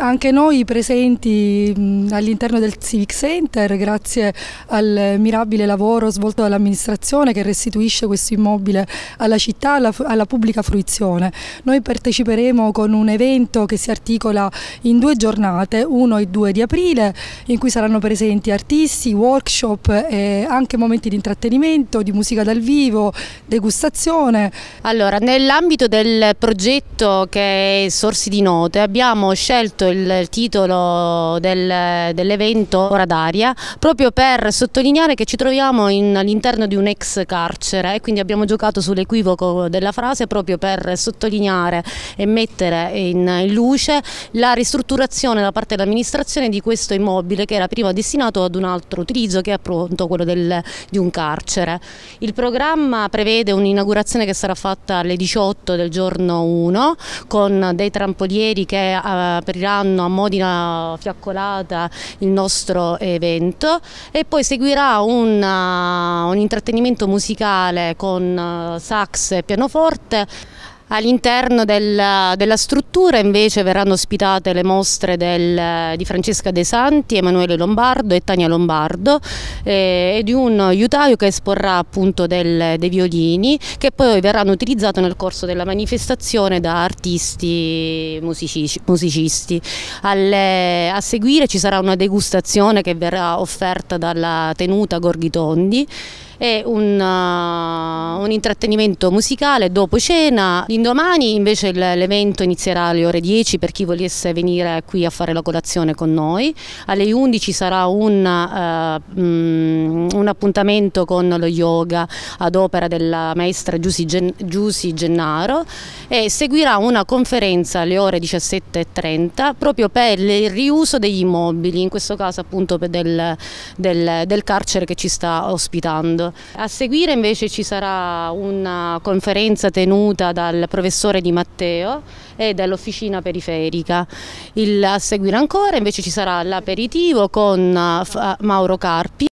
anche noi presenti all'interno del Civic Center grazie al mirabile lavoro svolto dall'amministrazione che restituisce questo immobile alla città, alla, alla, pubblica fruizione. Noi parteciperemo con un evento che si articola in due giornate, 1 e 2 di aprile, in cui saranno presenti artisti, workshop e anche momenti di intrattenimento, di musica dal vivo, degustazione. Allora, nell'ambito del progetto che è Sorsi di Note abbiamo scelto il titolo del, dell'evento Ora d'aria proprio per sottolineare che ci troviamo all'interno di un ex carcere e quindi abbiamo giocato sull'equivoco della frase proprio per sottolineare e mettere in luce la ristrutturazione da parte dell'amministrazione di questo immobile che era prima destinato ad un altro utilizzo che è appunto quello del, di un carcere. Il programma prevede un'inaugurazione che sarà fatta alle 18 del giorno 1 con dei trampolieri che eh, apriranno faranno a Modena Fiaccolata il nostro evento e poi seguirà un, uh, un intrattenimento musicale con uh, sax e pianoforte All'interno della, della, struttura invece verranno ospitate le mostre del, di Francesca De Santi, Emanuele Lombardo e Tania Lombardo eh, e di un iutaio che esporrà appunto del, dei violini che poi verranno utilizzati nel corso della manifestazione da artisti musicici, musicisti. Alle, eh, a seguire ci sarà una degustazione che verrà offerta dalla tenuta Gorghitondi è un, uh, un intrattenimento musicale dopo cena. L'indomani invece l'evento inizierà alle ore 10 per chi volesse venire qui a fare la colazione con noi. Alle 11 sarà un, uh, mm, un appuntamento con lo yoga ad opera della maestra Giussi, Gen Giussi Gennaro e seguirà una conferenza alle ore 17.30 proprio per il riuso degli immobili, in questo caso appunto del, del, del carcere che ci sta ospitando. A seguire invece ci sarà una conferenza tenuta dal professore Di Matteo e dall'officina periferica. Il, a seguire ancora invece ci sarà l'aperitivo con eh, eh, Mauro Carpi